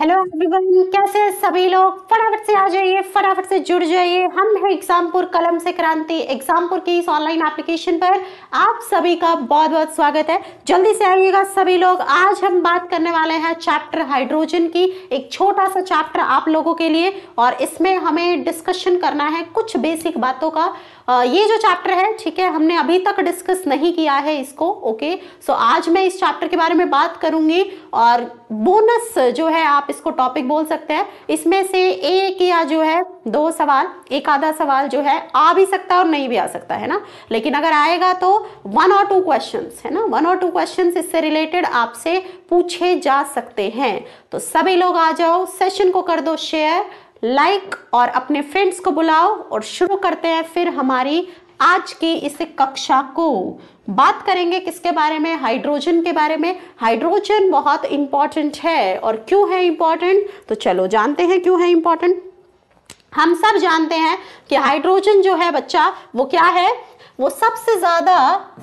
Hello everyone कैसे सभी लोग फटाफट से आ जाइए फटाफट से जुड़ जाइए हम हैं एग्जामपुर कलम से क्रांति एग्जामपुर की इस ऑनलाइन एप्लीकेशन पर आप सभी का बहुत बहुत स्वागत है जल्दी से आइएगा सभी लोग आज हम बात करने वाले हैं चैप्टर हाइड्रोजन की एक छोटा सा चैप्टर आप लोगों के लिए और इसमें हमें डिस्कशन करना है कुछ बेसिक बातों का ये जो चैप्टर है ठीक है हमने अभी तक डिस्कस नहीं किया है इसको ओके सो आज मैं इस चैप्टर के बारे में बात करूंगी और बोनस जो है आप आप इसको टॉपिक बोल सकते हैं इसमें से एक या जो है दो सवाल एक आधा सवाल जो है आ भी सकता है और नहीं भी आ सकता है ना लेकिन अगर आएगा तो वन और टू क्वेश्चन है ना वन और टू क्वेश्चन इससे रिलेटेड आपसे पूछे जा सकते हैं तो सभी लोग आ जाओ सेशन को कर दो शेयर लाइक like और अपने फ्रेंड्स को बुलाओ और शुरू करते हैं फिर हमारी आज की इस कक्षा को बात करेंगे किसके बारे में हाइड्रोजन के बारे में हाइड्रोजन बहुत इंपॉर्टेंट है और क्यों है इंपॉर्टेंट तो चलो जानते हैं क्यों है इंपॉर्टेंट हम सब जानते हैं कि हाइड्रोजन जो है बच्चा वो क्या है वो सबसे ज़्यादा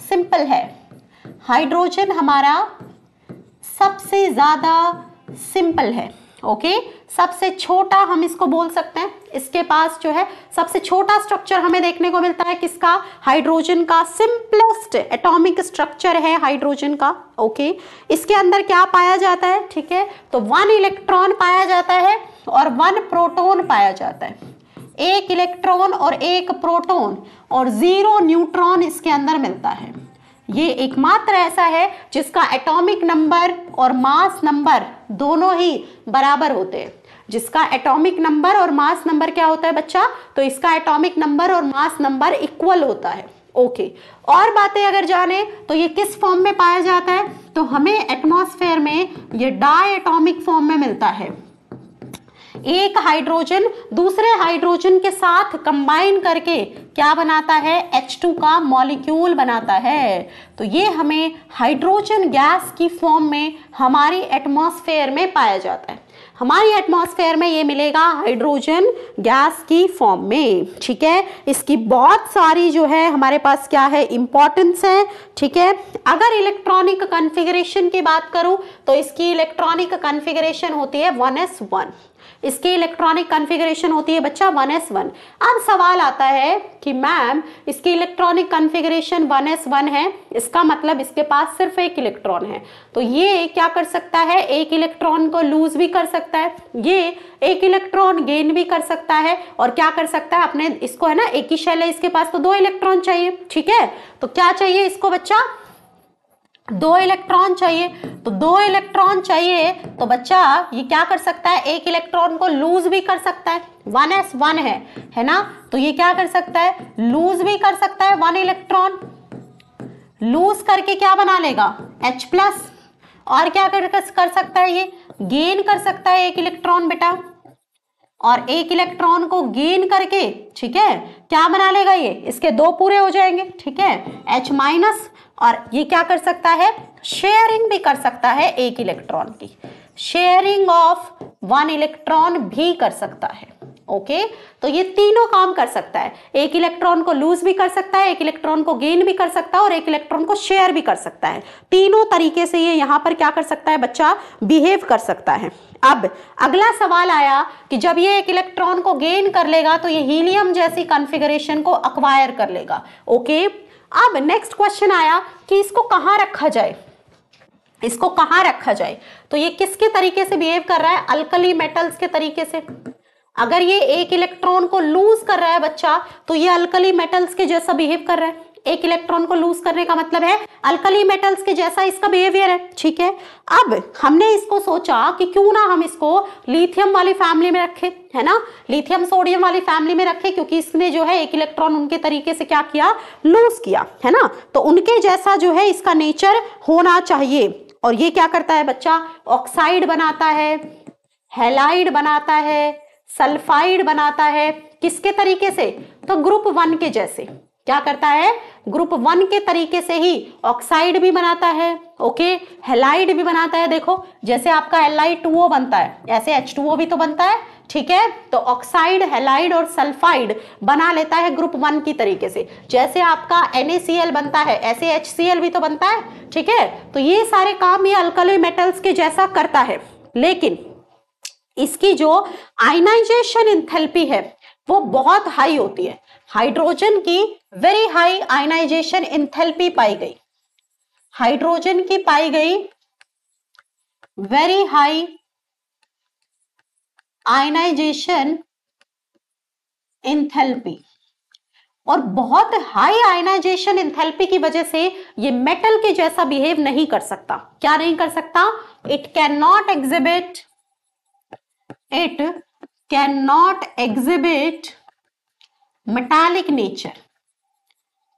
सिंपल है हाइड्रोजन हमारा सबसे ज़्यादा सिंपल है ओके सबसे छोटा हम इसको बोल सकते हैं इसके पास जो है सबसे छोटा स्ट्रक्चर हमें देखने को मिलता है किसका हाइड्रोजन का सिंपलेस्ट एटॉमिक स्ट्रक्चर है हाइड्रोजन का ओके इसके अंदर क्या पाया जाता है ठीक है तो वन इलेक्ट्रॉन पाया जाता है और वन प्रोटोन पाया जाता है एक इलेक्ट्रॉन और एक प्रोटोन और जीरो न्यूट्रॉन इसके अंदर मिलता है ये एकमात्र ऐसा है जिसका एटॉमिक नंबर और मास नंबर दोनों ही बराबर होते हैं जिसका एटॉमिक नंबर और मास नंबर क्या होता है बच्चा तो इसका एटॉमिक नंबर और मास नंबर इक्वल होता है ओके okay. और बातें अगर जाने तो ये किस फॉर्म में पाया जाता है तो हमें एटमॉस्फेयर में ये डाई एटॉमिक फॉर्म में मिलता है एक हाइड्रोजन दूसरे हाइड्रोजन के साथ कंबाइन करके क्या बनाता है एच टू का मॉलिक्यूल बनाता है तो ये हमें हाइड्रोजन गैस की फॉर्म में हमारी एटमॉस्फेयर में पाया जाता है हमारी एटमॉस्फेयर में ये मिलेगा हाइड्रोजन गैस की फॉर्म में ठीक है इसकी बहुत सारी जो है हमारे पास क्या है इंपॉर्टेंस है ठीक है अगर इलेक्ट्रॉनिक कॉन्फ़िगरेशन की बात करूं तो इसकी इलेक्ट्रॉनिक कन्फिग्रेशन होती है वन एस वन इसकी इलेक्ट्रॉनिक कन्फिग्रेशन होती है बच्चा वन एस वन अब सवाल आता है कि मैम इसकी electronic configuration one S one है इसका मतलब इसके पास सिर्फ एक इलेक्ट्रॉन है तो ये क्या कर सकता है एक इलेक्ट्रॉन को लूज भी कर सकता है ये एक इलेक्ट्रॉन गेन भी कर सकता है और क्या कर सकता है अपने इसको है ना एक ही शेल है इसके पास तो दो इलेक्ट्रॉन चाहिए ठीक है तो क्या चाहिए इसको बच्चा दो इलेक्ट्रॉन चाहिए तो दो इलेक्ट्रॉन चाहिए तो बच्चा ये क्या कर सकता है एक इलेक्ट्रॉन को लूज भी कर सकता है वन एस वन है है ना तो ये क्या कर सकता है लूज भी कर सकता है वन इलेक्ट्रॉन लूज करके क्या बना लेगा एच प्लस और क्या कर, कर सकता है ये गेन कर सकता है एक इलेक्ट्रॉन बेटा और एक इलेक्ट्रॉन को गेन करके ठीक है क्या बना लेगा ये इसके दो पूरे हो जाएंगे ठीक है H माइनस और ये क्या कर सकता है शेयरिंग भी कर सकता है एक इलेक्ट्रॉन की शेयरिंग ऑफ वन इलेक्ट्रॉन भी कर सकता है ओके okay? तो ये तीनों काम कर सकता है एक इलेक्ट्रॉन को लूज भी कर सकता है एक इलेक्ट्रॉन को गेन भी कर सकता है और एक इलेक्ट्रॉन को शेयर भी कर सकता है तीनों तरीके से ये यहां पर क्या कर सकता है बच्चा बिहेव कर सकता है अब अगला सवाल आया कि जब ये एक इलेक्ट्रॉन को गेन कर लेगा तो ये हीलियम जैसी कॉन्फ़िगरेशन को अक्वायर कर लेगा ओके okay? अब नेक्स्ट क्वेश्चन आया कि इसको कहां रखा जाए इसको कहां रखा जाए तो ये किसके तरीके से बिहेव कर रहा है अल्कली मेटल्स के तरीके से अगर ये एक इलेक्ट्रॉन को लूज कर रहा है बच्चा तो ये अल्कली मेटल्स के जैसा बिहेव कर रहा है एक इलेक्ट्रॉन को लूज करने का मतलब है अल्कली मेटल्स के जैसा इसका बिहेवियर है ठीक है अब हमने इसको सोचा कि क्यों ना हम इसको लिथियम वाली फैमिली में रखें है ना लिथियम सोडियम वाली फैमिली में रखें क्योंकि इसने जो है एक इलेक्ट्रॉन उनके तरीके से क्या किया लूज किया है ना तो उनके जैसा जो है इसका नेचर होना चाहिए और ये क्या करता है बच्चा ऑक्साइड बनाता है हेलाइड बनाता है सल्फाइड बनाता है किसके तरीके से तो ग्रुप वन के जैसे क्या करता है ग्रुप वन के तरीके से ही ऑक्साइड भी बनाता है ओके हेलाइड भी बनाता है देखो जैसे आपका एल आई टू ओ बनता है ऐसे एच टू ओ भी तो बनता है ठीक है तो ऑक्साइड हेलाइड और सल्फाइड बना लेता है ग्रुप वन की तरीके से जैसे आपका NaCl बनता है ऐसे HCl भी तो बनता है ठीक है तो ये सारे काम ये अल्कली मेटल्स के जैसा करता है लेकिन इसकी जो आयनाइजेशन इंथेल्पी है वो बहुत हाई होती है हाइड्रोजन की वेरी हाई आयनाइजेशन इंथेल्पी पाई गई हाइड्रोजन की पाई गई वेरी हाई आयनाइजेशन इंथेल्पी और बहुत हाई आयनाइजेशन इंथेल्पी की वजह से ये मेटल के जैसा बिहेव नहीं कर सकता क्या नहीं कर सकता it can not exhibit it can not exhibit metallic nature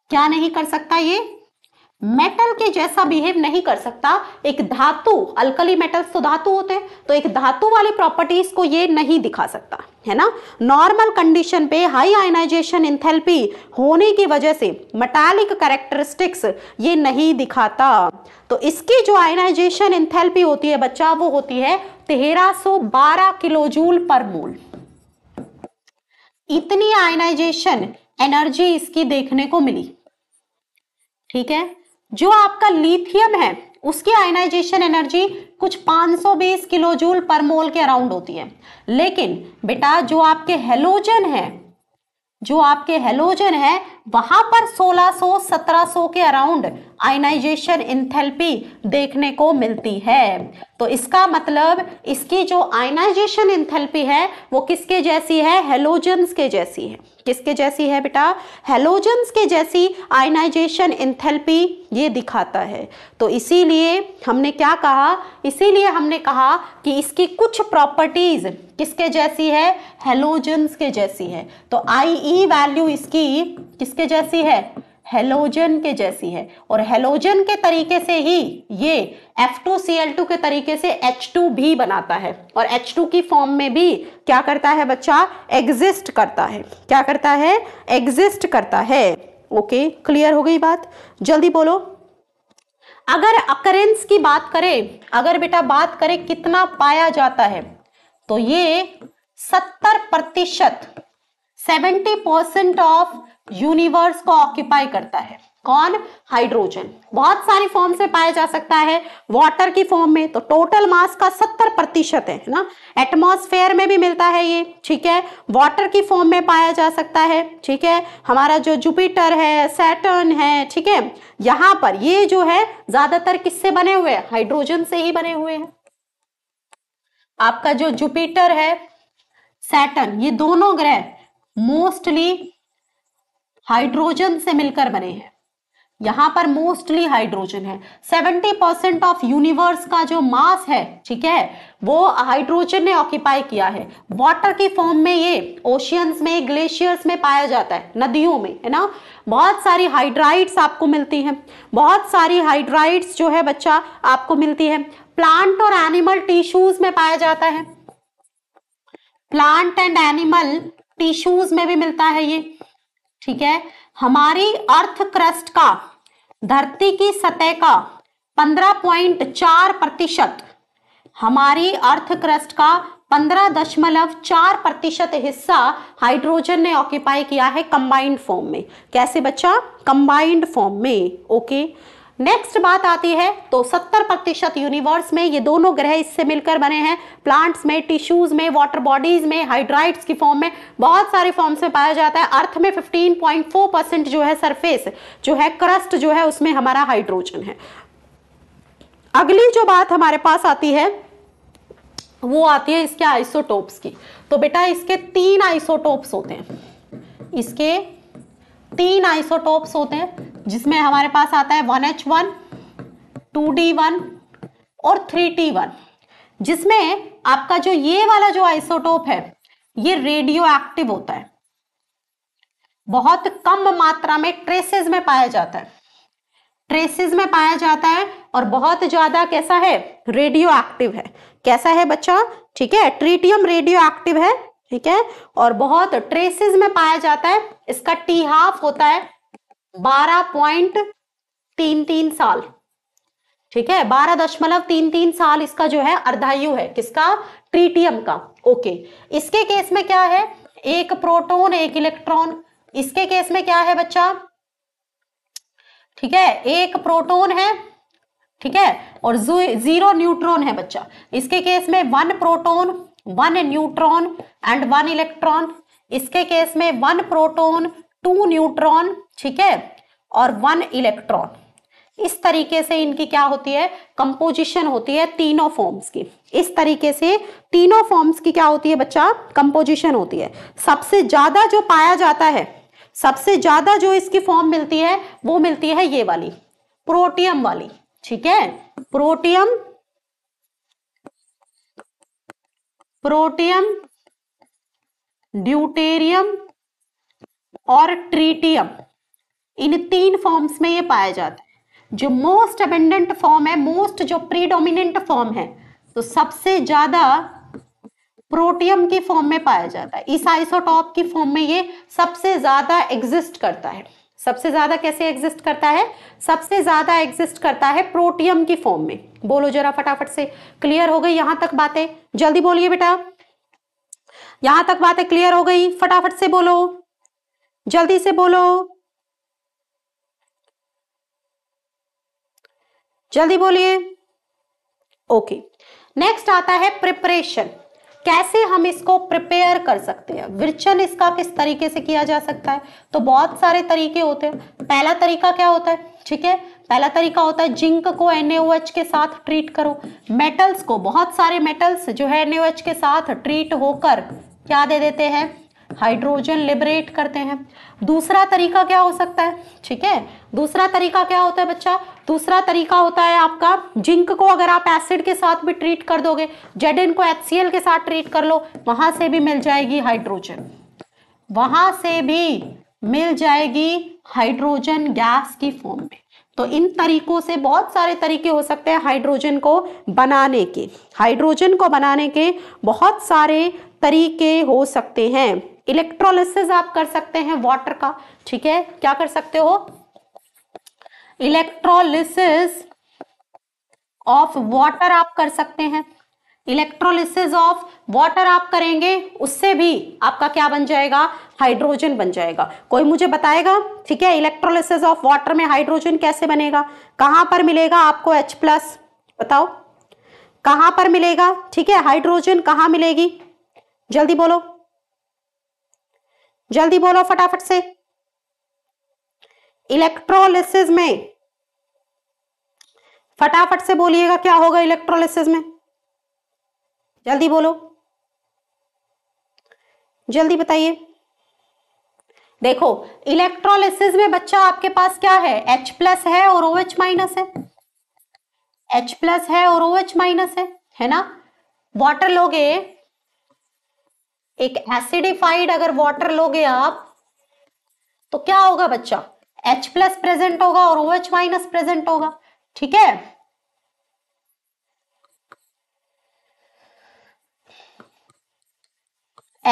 क्या नहीं कर सकता ये मेटल के जैसा बिहेव नहीं कर सकता एक धातु अल्कली मेटल्स तो धातु होते हैं तो एक धातु वाले प्रॉपर्टीज को ये नहीं दिखा सकता है ना नॉर्मल कंडीशन पे हाई आयनाइजेशन इंथेल्पी होने की वजह से मेटालिक कैरेक्टरिस्टिक्स ये नहीं दिखाता तो इसकी जो आयनाइजेशन इंथेल्पी होती है बच्चा वो होती है सो बारह किलोजूल पर मोल इतनी आयनाइजेशन एनर्जी इसकी देखने को मिली ठीक है जो आपका लिथियम है उसकी आयनाइजेशन एनर्जी कुछ 520 किलो जूल पर मोल के अराउंड होती है लेकिन बेटा जो आपके हेलोजन है जो आपके हेलोजन है वहां पर 1600-1700 के अराउंड आयनाइजेशन इंथेल्पी देखने को मिलती है तो इसका मतलब इसकी जो आयनाइजेशन इंथेल्पी है वो किसके जैसी है हेलोजन्स के जैसी है किसके जैसी है बेटा हेलोजन्स के जैसी आयनाइजेशन इंथेल्पी ये दिखाता है तो इसीलिए हमने क्या कहा इसीलिए हमने कहा कि इसकी कुछ प्रॉपर्टीज़ किसके जैसी है हेलोजन्स के जैसी है तो आई ई वैल्यू इसकी किस किसके जैसी है हेलोजन के जैसी है और हेलोजन के तरीके से ही ये F two C L two के तरीके से एच टू भी बनाता है और एच टू की फॉर्म में भी क्या करता है बच्चा एग्जिस्ट करता है क्या करता है एग्जिस्ट करता है ओके क्लियर हो गई बात जल्दी बोलो अगर अकरेंस की बात करें अगर बेटा बात करें कितना पाया जाता है तो ये सत्तर प्रतिशत सेवेंटी परसेंट ऑफ यूनिवर्स को ऑक्यूपाई करता है कौन हाइड्रोजन बहुत सारी फॉर्म से पाया जा सकता है वाटर की फॉर्म में तो टोटल मास का सत्तर प्रतिशत है ना एटमॉस्फेयर में भी मिलता है ये ठीक है वाटर की फॉर्म में पाया जा सकता है ठीक है हमारा जो जुपिटर है सैटर्न है ठीक है यहां पर ये जो है ज्यादातर किससे बने हुए हैं हाइड्रोजन से ही बने हुए हैं आपका जो जुपिटर है सैटर्न ये दोनों ग्रह मोस्टली हाइड्रोजन से मिलकर बने हैं यहां पर मोस्टली हाइड्रोजन है 70 परसेंट ऑफ यूनिवर्स का जो मास है ठीक है वो हाइड्रोजन ने ऑक्यूपाई किया है वाटर की फॉर्म में ये ओशियंस में ग्लेशियर्स में पाया जाता है नदियों में है ना बहुत सारी हाइड्राइड्स आपको मिलती हैं बहुत सारी हाइड्राइड्स जो है बच्चा आपको मिलती है प्लांट और एनिमल टिश्यूज में पाया जाता है प्लांट एंड एनिमल टिश्यूज में भी मिलता है ये ठीक है हमारी अर्थ क्रस्ट का धरती की सतह का पंद्रह पॉइंट चार प्रतिशत हमारी अर्थ क्रस्ट का पंद्रह दशमलव चार प्रतिशत हिस्सा हाइड्रोजन ने ऑक्यूपाई किया है कंबाइंड फॉर्म में कैसे बच्चा कंबाइंड फॉर्म में ओके okay? नेक्स्ट बात आती है तो 70 प्रतिशत यूनिवर्स में ये दोनों ग्रह इससे मिलकर बने हैं प्लांट्स में टिश्यूज में वाटर बॉडीज में हाइड्राइड्स की फॉर्म में बहुत सारे फॉर्म्स में पाया जाता है अर्थ में 15.4 परसेंट जो है सरफेस जो है क्रस्ट जो है उसमें हमारा हाइड्रोजन है अगली जो बात हमारे पास आती है वो आती है इसके आइसोटोप्स की तो बेटा इसके तीन आइसोटोप्स होते हैं इसके तीन आइसोटोप्स होते हैं जिसमें हमारे पास आता है one H one two D one और थ्री टी वन जिसमें आपका जो ये वाला जो आइसोटोप है ये रेडियो एक्टिव होता है बहुत कम मात्रा में ट्रेसेस में पाया जाता है ट्रेसेस में पाया जाता है और बहुत ज्यादा कैसा है रेडियो एक्टिव है कैसा है बच्चा ठीक है ट्रीटियम रेडियो एक्टिव है ठीक है और बहुत ट्रेसेस में पाया जाता है इसका टी हाफ होता है बारह पॉइंट तीन तीन साल ठीक है बारह दशमलव तीन तीन साल इसका जो है अर्धायु है किसका ट्रीटियम का ओके इसके केस में क्या है एक प्रोटोन एक इलेक्ट्रॉन इसके केस में क्या है बच्चा ठीक है एक प्रोटोन है ठीक है और जीरो न्यूट्रॉन है बच्चा इसके केस में one proton one neutron and one electron इसके केस में वन प्रोटोन टू न्यूट्रॉन ठीक है और वन इलेक्ट्रॉन इस तरीके से इनकी क्या होती है कंपोजिशन होती है तीनों फॉर्म्स की इस तरीके से तीनों फॉर्म्स की क्या होती है बच्चा कंपोजिशन होती है सबसे ज्यादा जो पाया जाता है सबसे ज्यादा जो इसकी फॉर्म मिलती है वो मिलती है ये वाली प्रोटियम वाली ठीक है प्रोटियम प्रोटियम ड्यूटेरियम और ट्रीटियम इन तीन फॉर्म्स में ये पाया जाता है जो मोस्ट अबेंडेंट फॉर्म है मोस्ट जो प्रीडोमिनेंट फॉर्म है तो सबसे ज्यादा प्रोटियम की फॉर्म में पाया जाता है इस आइसोटॉप की फॉर्म में ये सबसे ज्यादा एग्जिस्ट करता है सबसे ज्यादा कैसे एग्जिस्ट करता है सबसे ज्यादा एग्जिस्ट करता है प्रोटियम की फॉर्म में बोलो जरा फटाफट से क्लियर हो गई यहां तक बातें जल्दी बोलिए बेटा यहां तक बातें क्लियर हो गई फटाफट से बोलो जल्दी से बोलो जल्दी बोलिए ओके नेक्स्ट आता है प्रिपरेशन कैसे हम इसको प्रिपेयर कर सकते हैं विरचन इसका किस तरीके से किया जा सकता है तो बहुत सारे तरीके होते हैं पहला तरीका क्या होता है ठीक है पहला तरीका होता है जिंक को NaOH के साथ ट्रीट करो मेटल्स को बहुत सारे मेटल्स जो है NaOH के साथ ट्रीट होकर क्या दे देते हैं हाइड्रोजन लिबरेट करते हैं दूसरा तरीका क्या हो सकता है ठीक है दूसरा तरीका क्या होता है बच्चा दूसरा तरीका होता है आपका जिंक को अगर आप एसिड के साथ भी ट्रीट कर दोगे जेड को एच के साथ ट्रीट कर लो वहां से भी मिल जाएगी हाइड्रोजन वहां से भी मिल जाएगी हाइड्रोजन गैस की फॉर्म में तो इन तरीकों से बहुत सारे तरीके हो सकते हैं हाइड्रोजन को बनाने के हाइड्रोजन को बनाने के बहुत सारे तरीके हो सकते हैं इलेक्ट्रोलिसिस आप कर सकते हैं वाटर का ठीक है क्या कर सकते हो इलेक्ट्रोलिसिस ऑफ वाटर आप कर सकते हैं इलेक्ट्रोलिसिस ऑफ वाटर आप करेंगे उससे भी आपका क्या बन जाएगा हाइड्रोजन बन जाएगा कोई मुझे बताएगा ठीक है इलेक्ट्रोलिसिस ऑफ वाटर में हाइड्रोजन कैसे बनेगा कहां पर मिलेगा आपको H प्लस बताओ कहां पर मिलेगा ठीक है हाइड्रोजन कहां मिलेगी जल्दी बोलो जल्दी बोलो फटाफट से इलेक्ट्रोलिसिस में फटाफट से बोलिएगा क्या होगा इलेक्ट्रोलिसिस में जल्दी बोलो जल्दी बताइए देखो इलेक्ट्रोलिसिस में बच्चा आपके पास क्या है H प्लस है और OH माइनस है H प्लस है और OH माइनस है है ना वाटर लोगे एक एसिडिफाइड अगर वाटर लोगे आप तो क्या होगा बच्चा H प्लस प्रेजेंट होगा और ओ OH माइनस प्रेजेंट होगा ठीक है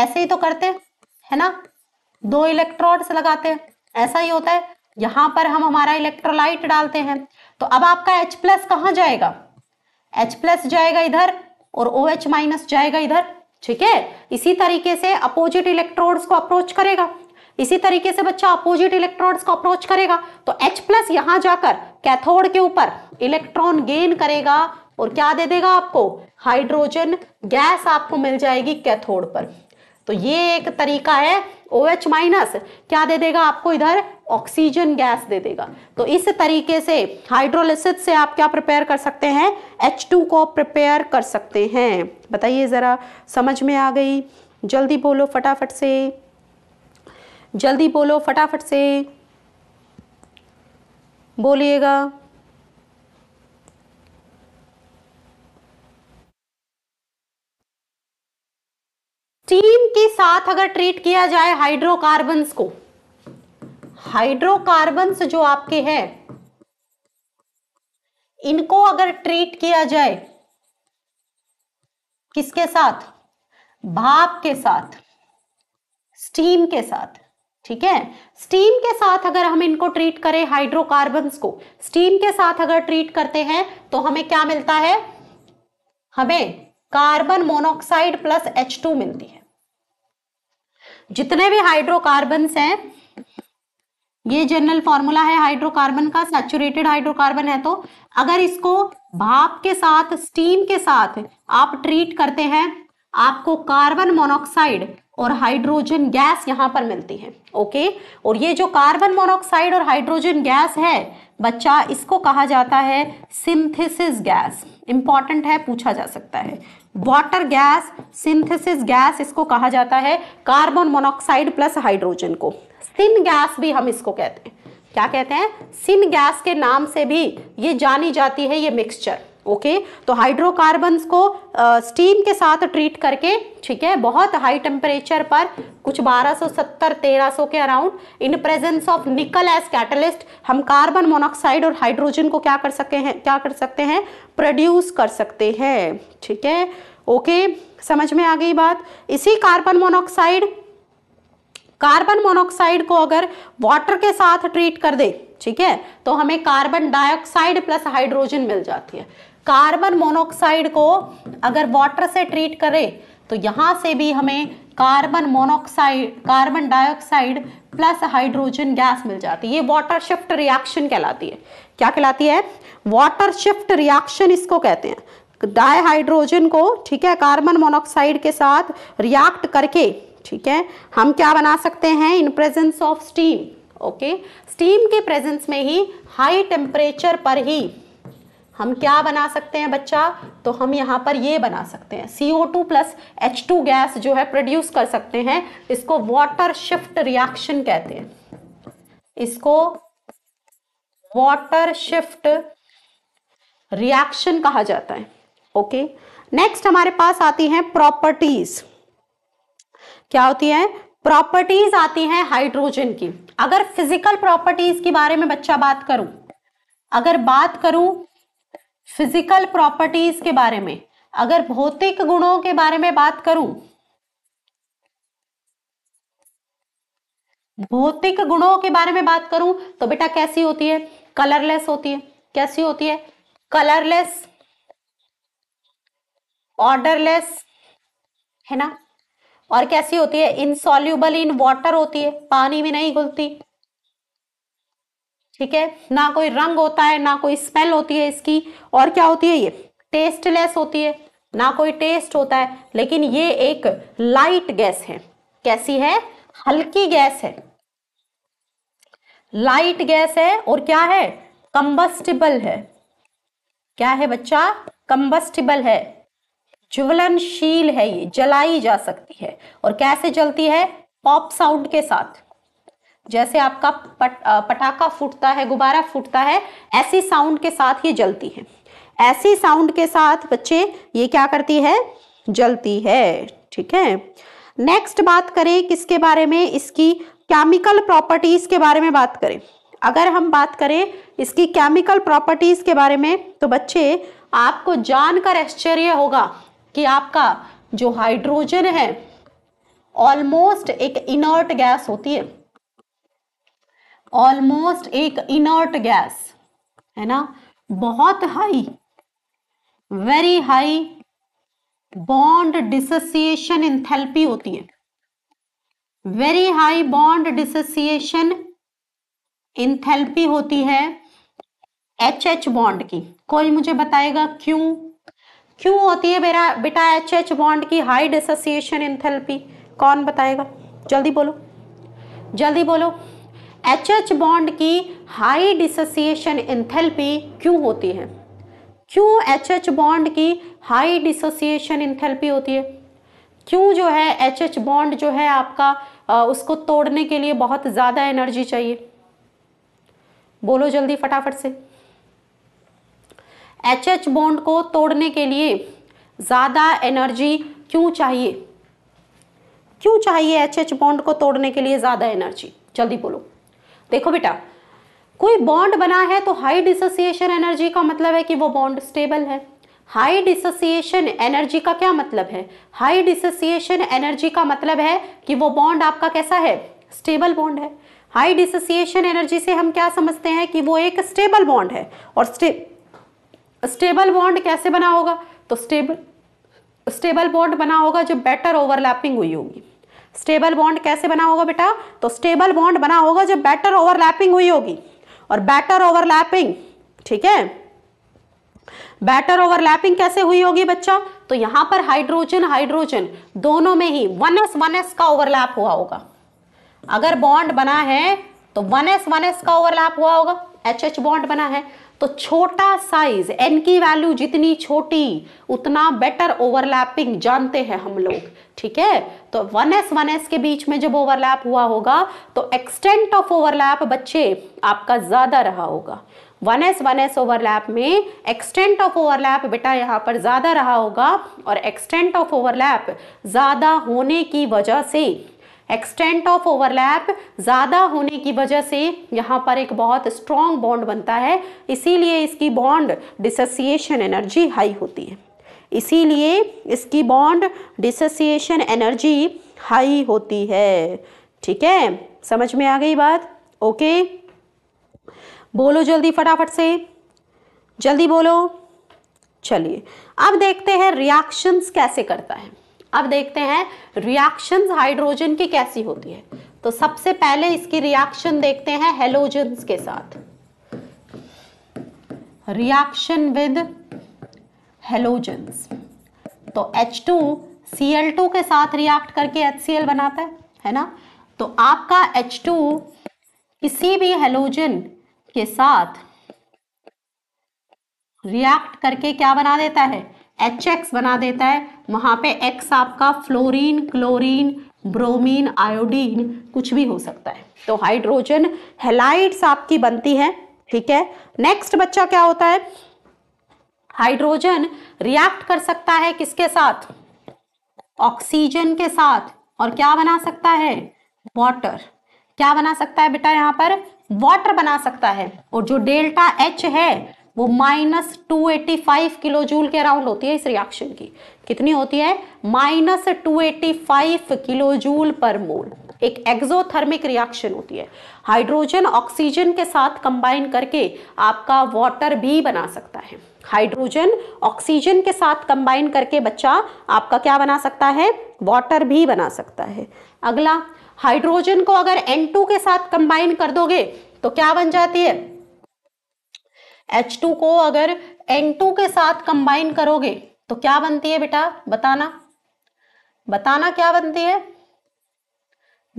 ऐसे ही तो करते हैं है ना दो इलेक्ट्रोड्स लगाते हैं ऐसा ही होता है यहां पर हम हमारा इलेक्ट्रोलाइट डालते हैं तो अब आपका H प्लस कहां जाएगा H प्लस जाएगा इधर और OH माइनस जाएगा इधर ठीक है इसी तरीके से अपोजिट इलेक्ट्रोड्स को अप्रोच करेगा इसी तरीके से बच्चा अपोजिट इलेक्ट्रोड्स को अप्रोच करेगा तो H प्लस यहां जाकर कैथोड के ऊपर इलेक्ट्रॉन गेन करेगा और क्या दे देगा आपको हाइड्रोजन गैस आपको मिल जाएगी कैथोड पर तो ये एक तरीका है ओ एच माइनस क्या दे देगा आपको इधर ऑक्सीजन गैस दे देगा तो इस तरीके से हाइड्रोलिसिस से आप क्या प्रिपेयर कर सकते हैं एच टू को प्रिपेयर कर सकते हैं बताइए ज़रा समझ में आ गई जल्दी बोलो फटाफट से जल्दी बोलो फटाफट से बोलिएगा स्टीम के साथ अगर ट्रीट किया जाए हाइड्रोकार्बन्स को हाइड्रोकार्बन जो आपके हैं इनको अगर ट्रीट किया जाए किसके साथ भाप के साथ स्टीम के साथ ठीक है स्टीम के साथ अगर हम इनको ट्रीट करें हाइड्रोकार्बन्स को स्टीम के साथ अगर ट्रीट करते हैं तो हमें क्या मिलता है हमें carbon monoxide plus H two मिलती है जितने भी हाइड्रोकार्बन हैं ये जनरल फॉर्मूला है हाइड्रोकार्बन का सैचुरेटेड हाइड्रोकार्बन है तो अगर इसको भाप के साथ स्टीम के साथ आप ट्रीट करते हैं आपको कार्बन मोनोक्साइड और हाइड्रोजन गैस यहां पर मिलती है ओके और ये जो कार्बन मोनोक्साइड और हाइड्रोजन गैस है बच्चा इसको कहा जाता है सिंथेसिस गैस इंपॉर्टेंट है पूछा जा सकता है वाटर गैस सिंथेसिस गैस इसको कहा जाता है कार्बन मोनोक्साइड प्लस हाइड्रोजन को सिन गैस भी हम इसको कहते हैं क्या कहते हैं सिन गैस के नाम से भी ये जानी जाती है ये मिक्सचर ओके तो हाइड्रोकार्बन्स को स्टीम के साथ ट्रीट करके ठीक है बहुत हाई टेम्परेचर पर कुछ 1270 1300 के around in presence of nickel as catalyst हम कार्बन मोनोक्साइड और हाइड्रोजन को क्या कर सकते हैं क्या कर सकते हैं प्रोड्यूस कर सकते हैं ठीक है ओके समझ में आ गई बात इसी कार्बन मोनोक्साइड कार्बन मोनोक्साइड को अगर वाटर के साथ ट्रीट कर दे ठीक है तो हमें कार्बन डाइऑक्साइड प्लस हाइड्रोजन मिल जाती है कार्बन मोनोक्साइड को अगर वाटर से ट्रीट करें तो यहाँ से भी हमें carbon monoxide carbon dioxide plus hydrogen gas मिल जाती है ये वाटर शिफ्ट रिएक्शन कहलाती है क्या कहलाती है वाटर शिफ्ट रिएक्शन इसको कहते हैं डाई हाइड्रोजन को ठीक है कार्बन मोनोक्साइड के साथ रिएक्ट करके ठीक है हम क्या बना सकते हैं in presence of steam okay steam के प्रेजेंस में ही हाई टेम्परेचर पर ही हम क्या बना सकते हैं बच्चा तो हम यहाँ पर ये बना सकते हैं C O two plus H two gas जो है प्रोड्यूस कर सकते हैं इसको वाटर शिफ्ट रिएक्शन कहते हैं इसको वाटर शिफ्ट रिएक्शन कहा जाता है ओके नेक्स्ट हमारे पास आती हैं प्रॉपर्टीज क्या होती है प्रॉपर्टीज आती हैं हाइड्रोजन की अगर फिजिकल प्रॉपर्टीज के बारे में बच्चा बात करूं अगर बात करूं फिजिकल प्रॉपर्टीज के बारे में अगर भौतिक गुणों के बारे में बात करूं भौतिक गुणों के बारे में बात करूं तो बेटा कैसी होती है कलरलेस होती है कैसी होती है कलरलेस ऑर्डरलेस है ना और कैसी होती है इनसॉल्यूबल इन वाटर होती है पानी में नहीं घुलती ठीक है ना कोई रंग होता है ना कोई स्मेल होती है इसकी और क्या होती है ये टेस्टलेस होती है ना कोई टेस्ट होता है लेकिन ये एक लाइट गैस है कैसी है हल्की गैस है लाइट गैस है और क्या है कंबस्टिबल है क्या है बच्चा कंबस्टिबल है ज्वलनशील है ये जलाई जा सकती है और कैसे जलती है पॉप साउंड के साथ जैसे आपका पट पटाखा फूटता है गुब्बारा फूटता है ऐसी साउंड के साथ ये जलती है ऐसी साउंड के साथ बच्चे ये क्या करती है जलती है ठीक है नेक्स्ट बात करें किसके बारे में इसकी केमिकल प्रॉपर्टीज के बारे में बात करें अगर हम बात करें इसकी केमिकल प्रॉपर्टीज के बारे में तो बच्चे आपको जानकर आश्चर्य होगा कि आपका जो हाइड्रोजन है ऑलमोस्ट एक इनर्ट गैस होती है ऑलमोस्ट एक इनर्ट गैस है ना बहुत high very high bond dissociation enthalpy होती है very high bond dissociation enthalpy होती है एच एच बॉन्ड की कोई मुझे बताएगा क्यों क्यों होती है मेरा बेटा एच एच बॉन्ड की हाई डिसोसिएशन इंथेल्पी कौन बताएगा जल्दी बोलो जल्दी बोलो एच एच बॉन्ड की हाई डिसोसिएशन इंथेल्पी क्यों होती है क्यों एच एच बॉन्ड की हाई डिसोसिएशन इंथेल्पी होती है क्यों जो है एच एच बॉन्ड जो है आपका आ, उसको तोड़ने के लिए बहुत ज़्यादा एनर्जी चाहिए बोलो जल्दी फटाफट से एच एच बॉन्ड को तोड़ने के लिए ज़्यादा एनर्जी क्यों चाहिए क्यों चाहिए एच एच बॉन्ड को तोड़ने के लिए ज़्यादा एनर्जी जल्दी बोलो देखो बेटा कोई बॉन्ड बना है तो हाई डिसोसिएशन एनर्जी का मतलब है कि वो बॉन्ड स्टेबल है हाई डिसोसिएशन एनर्जी का क्या मतलब है हाई डिसोसिएशन एनर्जी का मतलब है कि वो बॉन्ड आपका कैसा है स्टेबल बॉन्ड है हाई डिसोसिएशन एनर्जी से हम क्या समझते हैं कि वो एक स्टेबल बॉन्ड है और स्टेबल बॉन्ड कैसे बना होगा तो स्टेबल स्टेबल बॉन्ड बना होगा जो बेटर ओवरलैपिंग हुई होगी स्टेबल बॉन्ड कैसे बना होगा बेटा तो स्टेबल बॉन्ड बना होगा जब बैटर ओवरलैपिंग हुई होगी और बैटर ओवरलैपिंग ठीक है बैटर ओवरलैपिंग कैसे हुई होगी बच्चा तो यहां पर हाइड्रोजन हाइड्रोजन दोनों में ही वन एस वन एस का ओवरलैप हुआ होगा अगर बॉन्ड बना है तो वन एस वन एस का ओवरलैप हुआ होगा एच एच बॉन्ड बना है तो छोटा साइज एन की वैल्यू जितनी छोटी उतना बेटर ओवरलैपिंग जानते हैं हम लोग ठीक है तो वन एस वन एस के बीच में जब ओवरलैप हुआ होगा तो एक्सटेंट ऑफ ओवरलैप बच्चे आपका ज़्यादा रहा होगा one S one S overlap में एक्सटेंट ऑफ ओवरलैप बेटा यहाँ पर ज़्यादा रहा होगा और एक्सटेंट ऑफ ओवरलैप ज़्यादा होने की वजह से एक्सटेंट ऑफ ओवरलैप ज़्यादा होने की वजह से यहाँ पर एक बहुत स्ट्रॉन्ग बॉन्ड बनता है इसीलिए इसकी बॉन्ड डिसोसिएशन एनर्जी हाई होती है इसीलिए इसकी बॉन्ड डिसोसिएशन एनर्जी हाई होती है ठीक है समझ में आ गई बात ओके बोलो जल्दी फटाफट से जल्दी बोलो चलिए अब देखते हैं रिएक्शंस कैसे करता है अब देखते हैं रिएक्शंस हाइड्रोजन की कैसी होती है तो सबसे पहले इसकी रिएक्शन देखते हैं हेलोजन्स के साथ रिएक्शन विद हेलोजन्स तो एल टू के साथ रिएक्ट करके एल बनाता है है ना तो आपका टू किसी भी हेलोजन के साथ रिएक्ट करके क्या बना देता है एच एक्स बना देता है वहां पे एक्स आपका फ्लोरीन क्लोरीन ब्रोमीन आयोडीन कुछ भी हो सकता है तो हाइड्रोजन हेलाइड्स आपकी बनती है ठीक है नेक्स्ट बच्चा क्या होता है हाइड्रोजन रिएक्ट कर सकता है किसके साथ ऑक्सीजन के साथ और क्या बना सकता है वाटर क्या बना सकता है बेटा यहाँ पर वाटर बना सकता है और जो डेल्टा एच है वो minus two eighty five kilo joule के अराउंड होती है इस रिएक्शन की कितनी होती है minus two eighty five kilo joule per mole एक एक्सोथर्मिक रिएक्शन होती है हाइड्रोजन ऑक्सीजन के साथ कंबाइन करके आपका वाटर भी बना सकता है हाइड्रोजन ऑक्सीजन के साथ कंबाइन करके बच्चा आपका क्या बना सकता है वाटर भी बना सकता है अगला हाइड्रोजन को अगर N2 के साथ कंबाइन कर दोगे तो क्या बन जाती है H2 को अगर N2 के साथ कंबाइन करोगे तो क्या बनती है बेटा बताना बताना क्या बनती है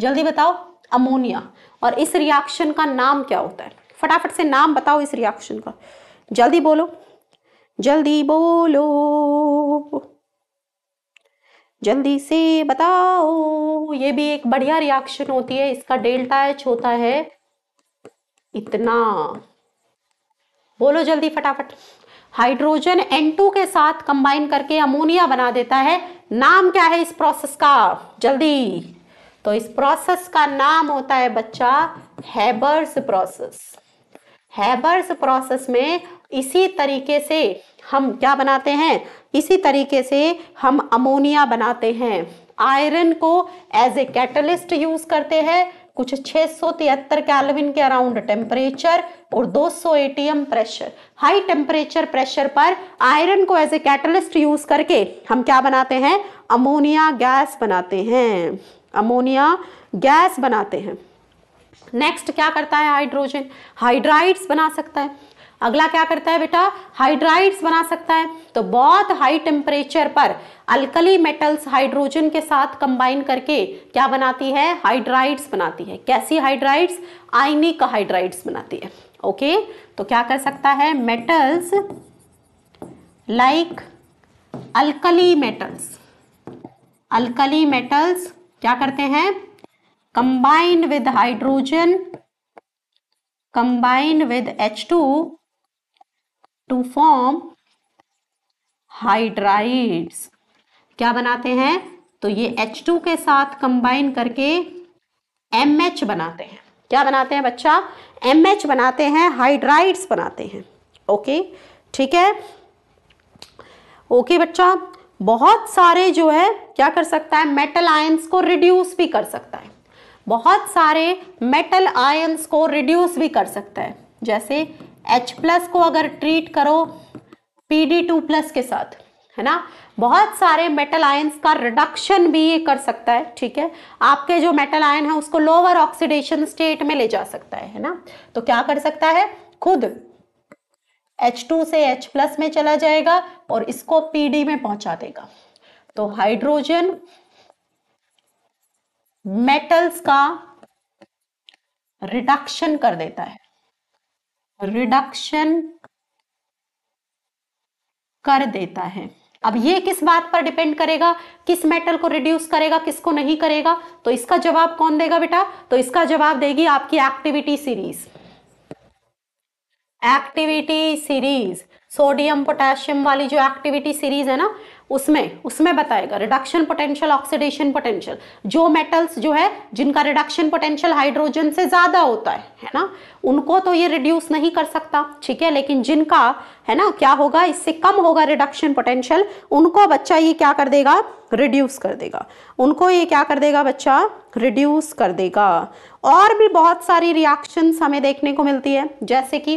जल्दी बताओ अमोनिया और इस रिएक्शन का नाम क्या होता है फटाफट से नाम बताओ इस रिएक्शन का जल्दी बोलो जल्दी बोलो जल्दी से बताओ ये भी एक बढ़िया रिएक्शन होती है इसका डेल्टा एच होता है इतना बोलो जल्दी फटाफट हाइड्रोजन N2 के साथ कंबाइन करके अमोनिया बना देता है नाम क्या है इस प्रोसेस का जल्दी तो इस प्रोसेस का नाम होता है बच्चा हैबर्स प्रोसेस हैबर्स प्रोसेस में इसी तरीके से हम क्या बनाते हैं इसी तरीके से हम अमोनिया बनाते हैं आयरन को एज ए कैटलिस्ट यूज करते हैं कुछ 673 कैलविन के अराउंड टेम्परेचर और 200 ATM pressure high temperature pressure पर आयरन को एज ए कैटलिस्ट यूज करके हम क्या बनाते हैं अमोनिया गैस बनाते हैं अमोनिया गैस बनाते हैं नेक्स्ट क्या करता है हाइड्रोजन हाइड्राइड्स बना सकता है अगला क्या करता है बेटा हाइड्राइड्स बना सकता है तो बहुत हाई टेम्परेचर पर अल्कली मेटल्स हाइड्रोजन के साथ कंबाइन करके क्या बनाती है हाइड्राइड्स बनाती है कैसी हाइड्राइड्स आइनिक हाइड्राइड्स बनाती है ओके तो क्या कर सकता है metals like alkali metals alkali metals क्या करते हैं combine with hydrogen combine with H2 to form hydrides क्या बनाते हैं तो ये H2 के साथ कंबाइन करके MH बनाते हैं क्या बनाते हैं बच्चा MH बनाते हैं हाइड्राइड्स बनाते हैं ओके ठीक है ओके बच्चा बहुत सारे जो है क्या कर सकता है मेटल आयंस को रिड्यूस भी कर सकता है बहुत सारे मेटल आयंस को रिड्यूस भी कर सकता है जैसे एच प्लस को अगर ट्रीट करो पी डी टू प्लस के साथ है ना बहुत सारे मेटल आयंस का रिडक्शन भी ये कर सकता है ठीक है आपके जो मेटल आयन है उसको लोअर ऑक्सीडेशन स्टेट में ले जा सकता है है ना तो क्या कर सकता है खुद H2 से H प्लस में चला जाएगा और इसको PD में पहुंचा देगा तो हाइड्रोजन मेटल्स का रिडक्शन कर देता है रिडक्शन कर देता है अब ये किस बात पर डिपेंड करेगा किस मेटल को रिड्यूस करेगा किसको नहीं करेगा तो इसका जवाब कौन देगा बेटा तो इसका जवाब देगी आपकी activity series activity series sodium potassium वाली जो एक्टिविटी सीरीज है ना उसमें उसमें बताएगा रिडक्शन पोटेंशियल ऑक्सीडेशन पोटेंशियल जो मेटल्स जो है जिनका रिडक्शन पोटेंशियल हाइड्रोजन से ज़्यादा होता है है ना उनको तो ये रिड्यूस नहीं कर सकता ठीक है लेकिन जिनका है ना क्या होगा इससे कम होगा रिडक्शन पोटेंशियल उनको बच्चा ये क्या कर देगा रिड्यूस कर देगा उनको ये क्या कर देगा बच्चा रिड्यूस कर देगा और भी बहुत सारी रिएक्शंस हमें देखने को मिलती है जैसे कि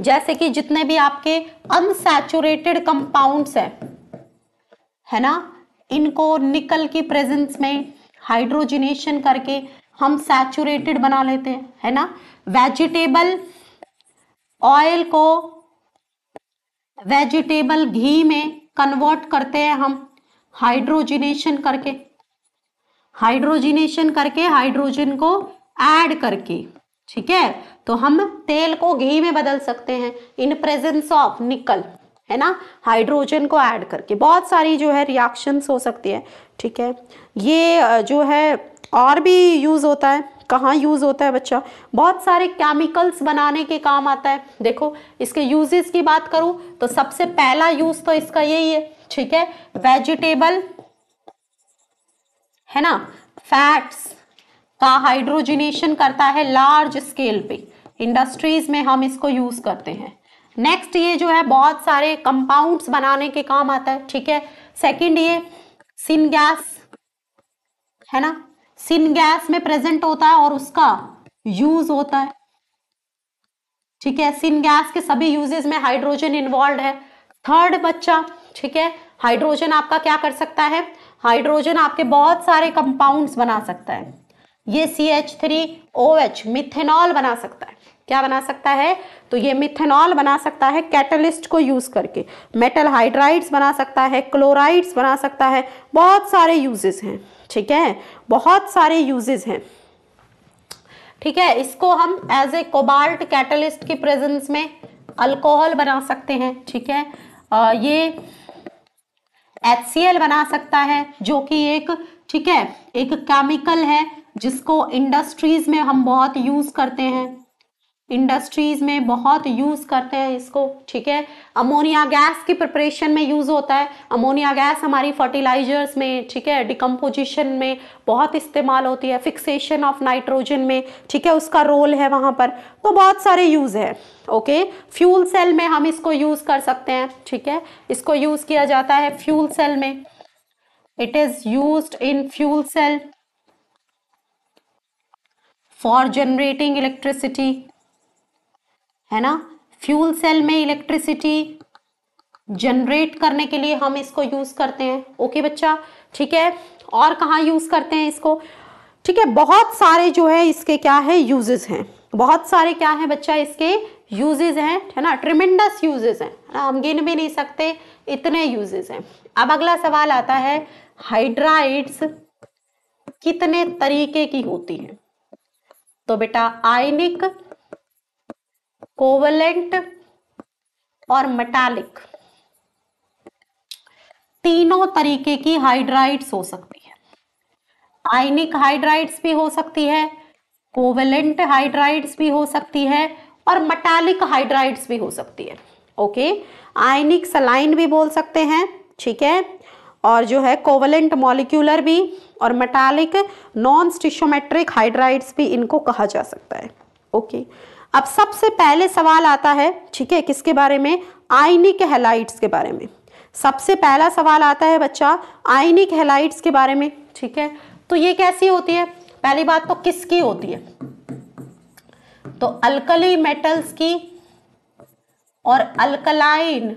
जैसे कि जितने भी आपके अनसेचुरेटेड कंपाउंड्स है है ना इनको निकल की प्रेजेंस में हाइड्रोजिनेशन करके हम सैचुरेटेड बना लेते हैं है ना वेजिटेबल ऑयल को वेजिटेबल घी में कन्वर्ट करते हैं हम हाइड्रोजिनेशन करके हाइड्रोजिनेशन करके हाइड्रोजन को ऐड करके ठीक है तो हम तेल को घी में बदल सकते हैं इन प्रेजेंस ऑफ निकल है ना हाइड्रोजन को ऐड करके बहुत सारी जो है रिएक्शंस हो सकती है ठीक है ये जो है और भी यूज़ होता है कहाँ यूज़ होता है बच्चा बहुत सारे केमिकल्स बनाने के काम आता है देखो इसके यूजेस की बात करूं तो सबसे पहला यूज़ तो इसका यही है ठीक है वेजिटेबल है ना फैट्स का हाइड्रोजिनेशन करता है लार्ज स्केल पे इंडस्ट्रीज में हम इसको यूज करते हैं नेक्स्ट ये जो है बहुत सारे कंपाउंड्स बनाने के काम आता है ठीक है सेकंड ये सिन गैस है ना सिन गैस में प्रेजेंट होता है और उसका यूज होता है ठीक है सिन गैस के सभी यूजेस में हाइड्रोजन इन्वॉल्व है थर्ड बच्चा ठीक है हाइड्रोजन आपका क्या कर सकता है हाइड्रोजन आपके बहुत सारे कंपाउंड्स बना सकता है ये C H three O H methanol बना सकता है क्या बना सकता है तो ये मिथेनॉल बना सकता है कैटलिस्ट को यूज़ करके मेटल हाइड्राइड्स बना सकता है क्लोराइड्स बना सकता है बहुत सारे यूजेस हैं ठीक है बहुत सारे यूजेस हैं ठीक है इसको हम एज ए कोबाल्ट कैटलिस्ट की प्रेजेंस में अल्कोहल बना सकते हैं ठीक है आ, ये एच बना सकता है जो कि एक ठीक है एक केमिकल है जिसको इंडस्ट्रीज में हम बहुत यूज करते हैं इंडस्ट्रीज में बहुत यूज करते हैं इसको ठीक है अमोनिया गैस की प्रिपरेशन में यूज होता है अमोनिया गैस हमारी फर्टिलाइजर्स में ठीक है डिकम्पोजिशन में बहुत इस्तेमाल होती है फिक्सेशन ऑफ नाइट्रोजन में ठीक है उसका रोल है वहाँ पर तो बहुत सारे यूज़ है ओके फ्यूल सेल में हम इसको यूज़ कर सकते हैं ठीक है इसको यूज़ किया जाता है फ्यूल सेल में it is use in fuel cell for generating electricity है ना फ्यूल सेल में इलेक्ट्रिसिटी जनरेट करने के लिए हम इसको यूज करते हैं ओके बच्चा ठीक है और कहाँ यूज करते हैं इसको ठीक है बहुत सारे जो है इसके क्या है यूजेस हैं बहुत सारे क्या है बच्चा इसके यूजेस हैं है ना ट्रिमेंडस यूजेस हैं हम गिन भी नहीं सकते इतने यूजेस हैं अब अगला सवाल आता है हाइड्राइड्स कितने तरीके की होती हैं तो बेटा आयनिक कोवलेंट और मेटालिक तीनों तरीके की हाइड्राइड्स हो सकती है आयनिक हाइड्राइड्स भी हो सकती है कोवेलेंट हाइड्राइड्स भी हो सकती है और मटालिक हाइड्राइड्स भी हो सकती है ओके आयनिक सलाइन भी बोल सकते हैं ठीक है और जो है कोवलेंट मॉलिक्यूलर भी और मेटालिक नॉन स्टिशोमेट्रिक हाइड्राइड्स भी इनको कहा जा सकता है ओके अब सबसे पहले सवाल आता है ठीक है किसके बारे में आइनिक हेलाइट्स के बारे में सबसे पहला सवाल आता है बच्चा आइनिक हेलाइट्स के बारे में ठीक है तो ये कैसी होती है पहली बात तो किसकी होती है तो अल्कली मेटल्स की और अल्कलाइन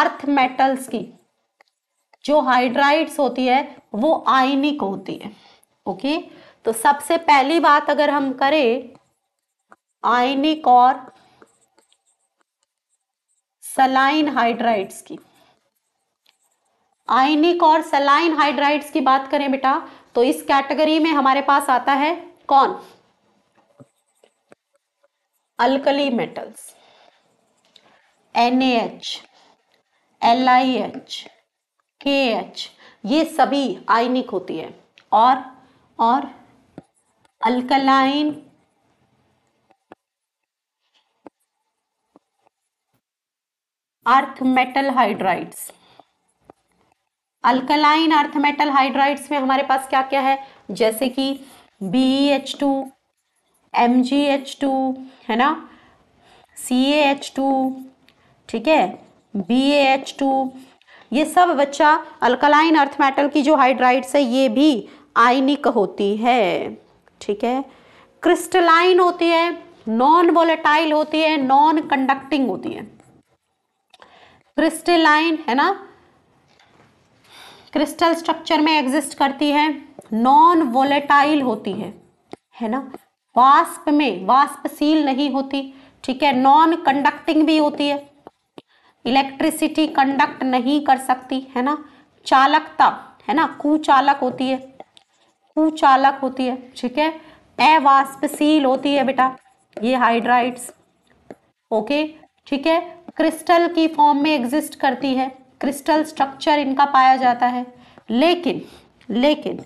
अर्थ मेटल्स की जो हाइड्राइड्स होती है वो आयनिक होती है ओके तो सबसे पहली बात अगर हम करें आयनिक और सलाइन हाइड्राइड्स की आयनिक और सलाइन हाइड्राइड्स की बात करें बेटा तो इस कैटेगरी में हमारे पास आता है कौन alkali metals N H L I H K H ये सभी आयनिक होती है और और alkaline earth metal hydrides alkaline earth metal hydrides में हमारे पास क्या क्या है जैसे कि B H two M G H two है ना सी एच टू ठीक है बी एच टू ये सब बच्चा अल्कलाइन अर्थ मेटल की जो हाइड्राइड्स है ये भी आयनिक होती है ठीक है क्रिस्टलाइन होती है नॉन वोलेटाइल होती है नॉन कंडक्टिंग होती है क्रिस्टलाइन है ना क्रिस्टल स्ट्रक्चर में एग्जिस्ट करती है नॉन वोलेटाइल होती है है ना वास्प में वाष्पशील नहीं होती ठीक है नॉन कंडक्टिंग भी होती है इलेक्ट्रिसिटी कंडक्ट नहीं कर सकती है ना चालकता है ना कुचालक होती है कुचालक होती है ठीक है अवाष्पशील होती है बेटा ये हाइड्राइड्स ओके ठीक है क्रिस्टल की फॉर्म में एग्जिस्ट करती है क्रिस्टल स्ट्रक्चर इनका पाया जाता है लेकिन लेकिन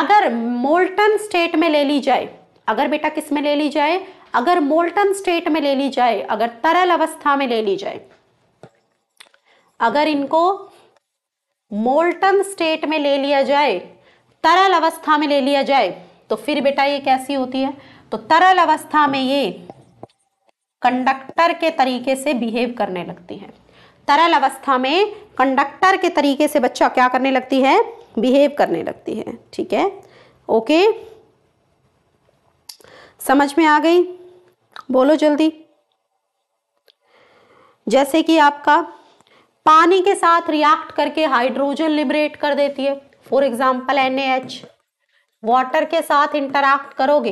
अगर मोल्टन स्टेट में ले ली जाए अगर बेटा किस में ले ली जाए अगर मोल्टन स्टेट में ले ली जाए अगर तरल अवस्था में ले ली जाए अगर इनको मोल्टन स्टेट में ले लिया जाए तरल अवस्था में ले लिया जाए तो फिर बेटा ये कैसी होती है तो तरल अवस्था में ये कंडक्टर के तरीके से बिहेव करने लगती है तरल अवस्था में कंडक्टर के तरीके से बच्चा क्या करने लगती है बिहेव करने लगती है ठीक है ओके समझ में आ गई बोलो जल्दी जैसे कि आपका पानी के साथ रिएक्ट करके हाइड्रोजन लिबरेट कर देती है फॉर एग्जाम्पल एन वाटर के साथ इंटरक्ट करोगे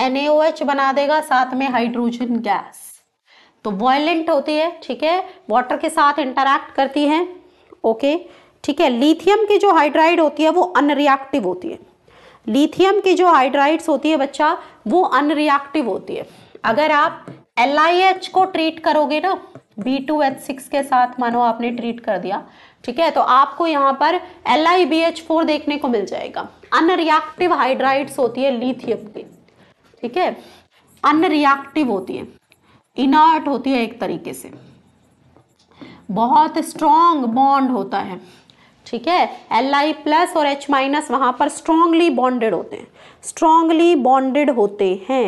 एनएच बना देगा साथ में हाइड्रोजन गैस तो वॉयलेंट होती है ठीक है वाटर के साथ इंटरक्ट करती है ओके ठीक है लिथियम की जो हाइड्राइड होती है वो अनरिएक्टिव होती है लिथियम की जो हाइड्राइड्स होती है बच्चा वो अनरिएक्टिव होती है अगर आप एल को ट्रीट करोगे ना बी टू एच सिक्स के साथ मानो आपने ट्रीट कर दिया ठीक है तो आपको यहाँ पर L I B H four देखने को मिल जाएगा अनरिएक्टिव हाइड्राइड्स होती है लिथियम की ठीक है अनरिएक्टिव होती है इनर्ट होती है एक तरीके से बहुत स्ट्रॉन्ग बॉन्ड होता है ठीक है एल आई प्लस और एच माइनस वहां पर स्ट्रांगली बॉन्डेड होते हैं स्ट्रांगली बॉन्डेड होते हैं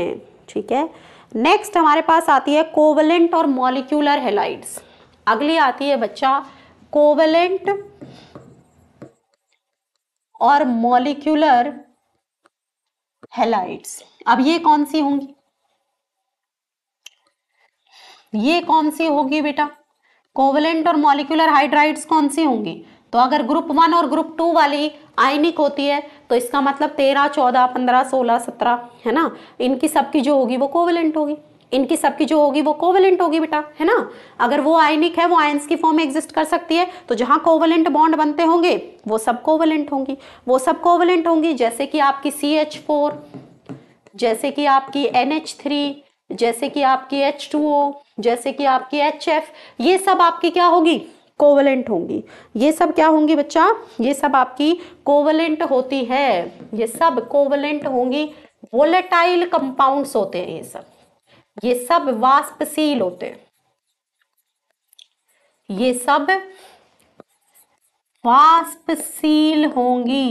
ठीक है नेक्स्ट हमारे पास आती है कोवलेंट और मॉलिक्यूलर हेलाइड्स अगली आती है बच्चा कोवलेंट और मॉलिक्यूलर हेलाइड्स अब ये कौन सी होंगी ये कौन सी होगी बेटा कोवलेंट और मॉलिक्यूलर हाइड्राइड्स कौन सी होंगी तो अगर ग्रुप वन और ग्रुप टू वाली आयनिक होती है तो इसका मतलब तेरह चौदह पंद्रह सोलह सत्रह है ना इनकी सबकी जो होगी वो कोवेलेंट होगी इनकी सबकी जो होगी वो कोवेलेंट होगी बेटा है ना अगर वो आयनिक है वो आयंस की फॉर्म में एग्जिस्ट कर सकती है तो जहाँ कोवेलेंट बॉन्ड बनते होंगे वो सब कोवेलेंट होंगी वो सब कोवेलेंट होंगी जैसे कि आपकी सी एच फोर जैसे कि आपकी एन एच थ्री जैसे कि आपकी एच टू ओ जैसे कि आपकी एच एफ ये सब आपकी क्या होगी कोवलेंट होंगी ये सब क्या होंगी बच्चा ये सब आपकी कोवलेंट होती है ये सब कोवलेंट होंगी वोलेटाइल कंपाउंड होते हैं ये सब ये सब वाष्पशील होते हैं ये सब वाष्पशील होंगी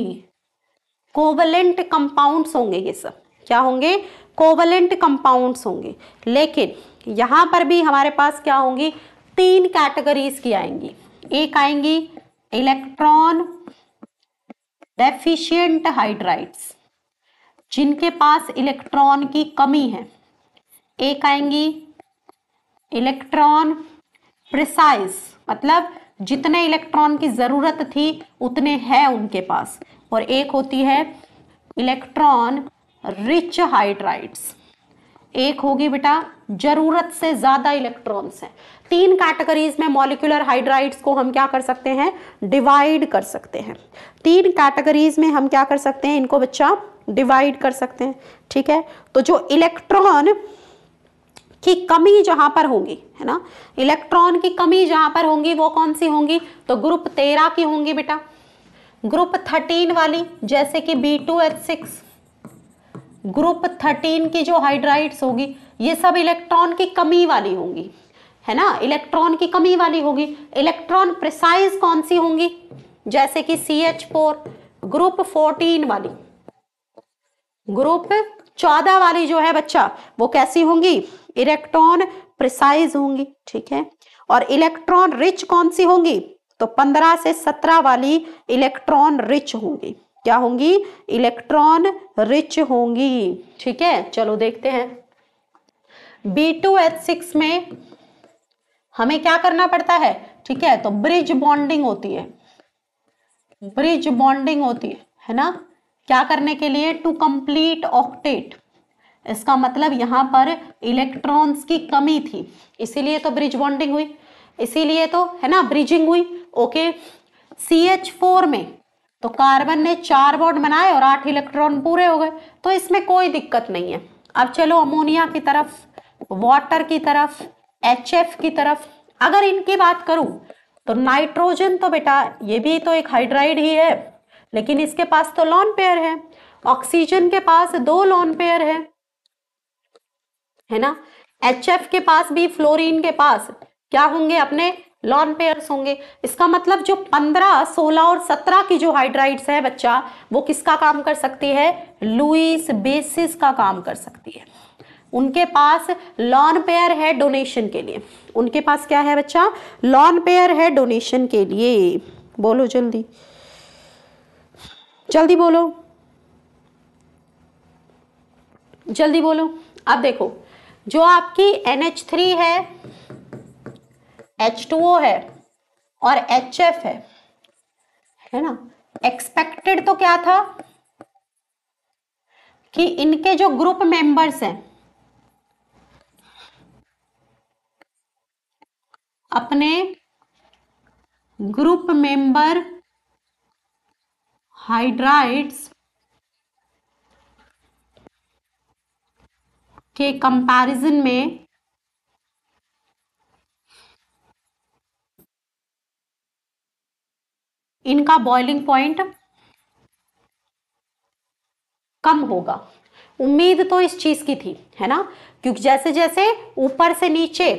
कोवलेंट कंपाउंड्स होंगे ये सब क्या होंगे कोवलेंट कंपाउंड्स होंगे लेकिन यहां पर भी हमारे पास क्या होंगी तीन कैटेगरीज की आएंगी एक आएंगी इलेक्ट्रॉन डेफिशिएंट हाइड्राइड्स जिनके पास इलेक्ट्रॉन की कमी है एक आएंगी इलेक्ट्रॉन प्रिसाइज मतलब जितने इलेक्ट्रॉन की ज़रूरत थी उतने हैं उनके पास और एक होती है इलेक्ट्रॉन रिच हाइड्राइड्स एक होगी बेटा जरूरत से ज्यादा इलेक्ट्रॉन्स हैं तीन कैटेगरीज में मॉलिकुलर हाइड्राइड्स को हम क्या कर सकते हैं डिवाइड कर सकते हैं तीन कैटेगरीज में हम क्या कर सकते हैं इनको बच्चा डिवाइड कर सकते हैं ठीक है तो जो इलेक्ट्रॉन की कमी जहां पर होगी है ना इलेक्ट्रॉन की कमी जहां पर होंगी वो कौन सी होंगी तो ग्रुप तेरह की होंगी बेटा ग्रुप थर्टीन वाली जैसे कि B two H six group thirteen की जो हाइड्राइड्स होगी ये सब इलेक्ट्रॉन की कमी वाली होंगी है ना इलेक्ट्रॉन की कमी वाली होगी इलेक्ट्रॉन प्रिसाइज कौन सी होंगी जैसे कि C H four group fourteen वाली ग्रुप चौदह वाली जो है बच्चा वो कैसी होंगी इलेक्ट्रॉन प्रिसाइज होंगी ठीक है और इलेक्ट्रॉन रिच कौन सी होंगी तो पंद्रह से सत्रह वाली इलेक्ट्रॉन रिच होंगी क्या होंगी इलेक्ट्रॉन रिच होंगी ठीक है चलो देखते हैं बी टू एच सिक्स में हमें क्या करना पड़ता है ठीक है तो ब्रिज बॉन्डिंग होती है ब्रिज बॉन्डिंग होती है है ना क्या करने के लिए टू कंप्लीट ऑक्टेट इसका मतलब यहां पर इलेक्ट्रॉन्स की कमी थी इसीलिए तो ब्रिज बॉन्डिंग हुई इसीलिए तो है ना ब्रिजिंग हुई ओके सी एच फोर में तो कार्बन ने चार बॉन्ड बनाए और आठ इलेक्ट्रॉन पूरे हो गए तो इसमें कोई दिक्कत नहीं है अब चलो अमोनिया की तरफ वाटर की तरफ एच की तरफ अगर इनकी बात करूं तो नाइट्रोजन तो बेटा ये भी तो एक हाइड्राइड ही है लेकिन इसके पास तो लॉन पेयर है ऑक्सीजन के पास दो लॉन पेयर है है ना एच के पास भी फ्लोरीन के पास क्या होंगे अपने लॉन पेयर्स होंगे इसका मतलब जो 15, 16 और 17 की जो हाइड्राइड्स है बच्चा वो किसका काम कर सकती है लुइस बेसिस का काम कर सकती है उनके पास लॉन पेयर है डोनेशन के लिए उनके पास क्या है बच्चा लॉन पेयर है डोनेशन के लिए बोलो जल्दी जल्दी बोलो जल्दी बोलो अब देखो जो आपकी NH3 थ्री है एच टू ओ है और एच एफ है है ना एक्सपेक्टेड तो क्या था कि इनके जो ग्रुप मेंबर्स हैं अपने ग्रुप मेंबर हाइड्राइड्स के कंपैरिजन में इनका बॉइलिंग पॉइंट कम होगा उम्मीद तो इस चीज की थी है ना क्योंकि जैसे जैसे ऊपर से नीचे